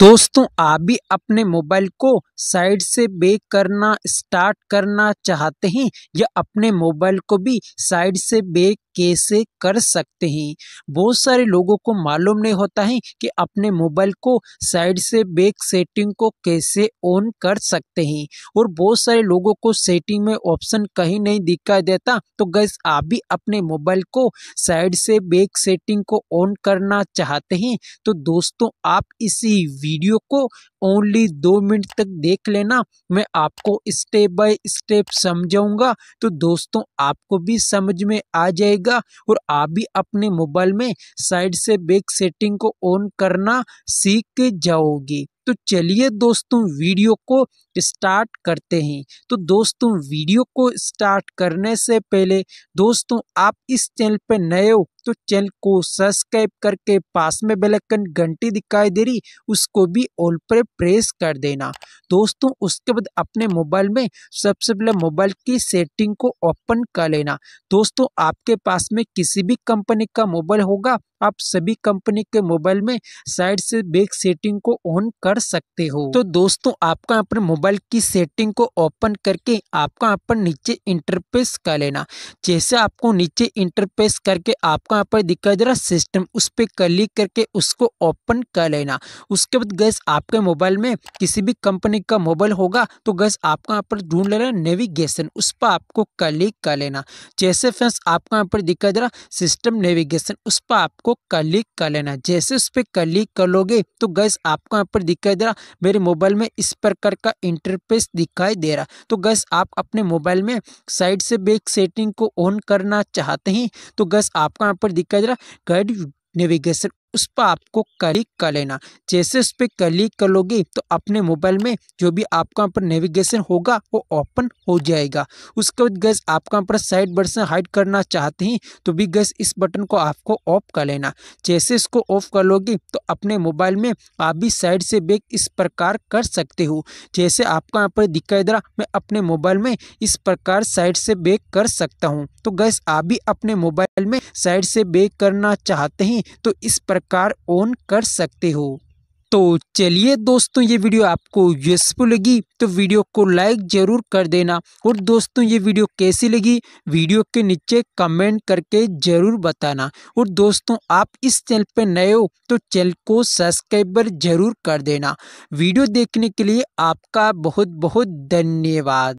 दोस्तों आप भी अपने मोबाइल को साइड से बेक करना स्टार्ट करना चाहते हैं या अपने मोबाइल को भी साइड से बेक कैसे कर सकते हैं बहुत सारे लोगों को मालूम नहीं होता है कि अपने मोबाइल को साइड से बेक सेटिंग को कैसे ऑन कर सकते हैं और बहुत सारे लोगों को सेटिंग में ऑप्शन कहीं नहीं दिखाई देता तो गैस आप भी अपने मोबाइल को साइड से बेक सेटिंग को ऑन करना चाहते हैं तो दोस्तों आप इसी वीडियो को ओनली दो मिनट तक देख लेना मैं आपको स्टेप बाय स्टेप समझाऊंगा तो दोस्तों आपको भी समझ में आ जाएगा और आप भी अपने मोबाइल में साइड से बैक सेटिंग को ऑन करना सीख जाओगे तो चलिए दोस्तों वीडियो को स्टार्ट करते हैं तो दोस्तों वीडियो को स्टार्ट करने से पहले दोस्तों आप इस चैनल पर नए हो तो चैनल को सब्सक्राइब करके पास में बेल आइकन घंटी दिखाई दे रही उसको भी ऑल पर प्रेस कर देना दोस्तों उसके बाद अपने मोबाइल में सबसे पहले मोबाइल की सेटिंग को ओपन कर लेना दोस्तों आपके पास में किसी भी कंपनी का मोबाइल होगा आप सभी कंपनी के मोबाइल में साइड से बैक सेटिंग को ऑन कर सकते हो तो दोस्तों आपका अपने मोबाइल की सेटिंग को ओपन करके आपका अपन नीचे इंटरफेस कर लेना जैसे आपको नीचे इंटरफेस करके आप आपको यहाँ पर दिखाई दे रहा सिस्टम उस पर क्लिक करके उसको ओपन कर लेना उसके बाद गैस आपके मोबाइल में किसी भी कंपनी का मोबाइल होगा तो गैस आपको यहाँ पर ढूंढ लेना नेविगेशन उस पर आपको क्लिक कर लेना जैसे फ्रेंड्स आपको यहाँ पर दिखाई दे रहा सिस्टम नेविगेशन उस पर आपको क्लिक कर लेना जैसे उस पर क्लिक कर लोगे तो गैस आपको यहाँ पर दिखाई दे रहा मेरे मोबाइल में इस प्रकार का इंटरफेस दिखाई दे रहा तो गैस आप अपने मोबाइल में साइड से बेक सेटिंग को ऑन करना चाहते हैं तो गैस आपको यहाँ पर दिखाई दे रहा गाइड नेविगेशन उस पर आपको क्लिक कर लेना जैसे उस पर क्लिक कर लोगे तो अपने मोबाइल में जो भी आपका यहाँ पर नेविगेशन होगा वो ओपन हो जाएगा उसके बाद गैस आपका यहाँ पर साइड बटन हाइड करना चाहते हैं तो भी गैस इस बटन को आपको ऑफ कर लेना जैसे इसको ऑफ कर लोगे तो अपने मोबाइल में आप भी साइड से बैक इस प्रकार कर सकते हो जैसे आपका यहाँ पर दिखाई दे रहा मैं अपने मोबाइल में इस प्रकार साइड से बैक कर सकता हूँ तो गैस आप भी अपने मोबाइल में साइड से बैक करना चाहते हैं तो इस प्रकार कार ऑन कर सकते हो तो चलिए दोस्तों ये वीडियो आपको यूजफुल लगी तो वीडियो को लाइक ज़रूर कर देना और दोस्तों ये वीडियो कैसी लगी वीडियो के नीचे कमेंट करके ज़रूर बताना और दोस्तों आप इस चैनल पर नए हो तो चैनल को सब्सक्राइबर ज़रूर कर देना वीडियो देखने के लिए आपका बहुत बहुत धन्यवाद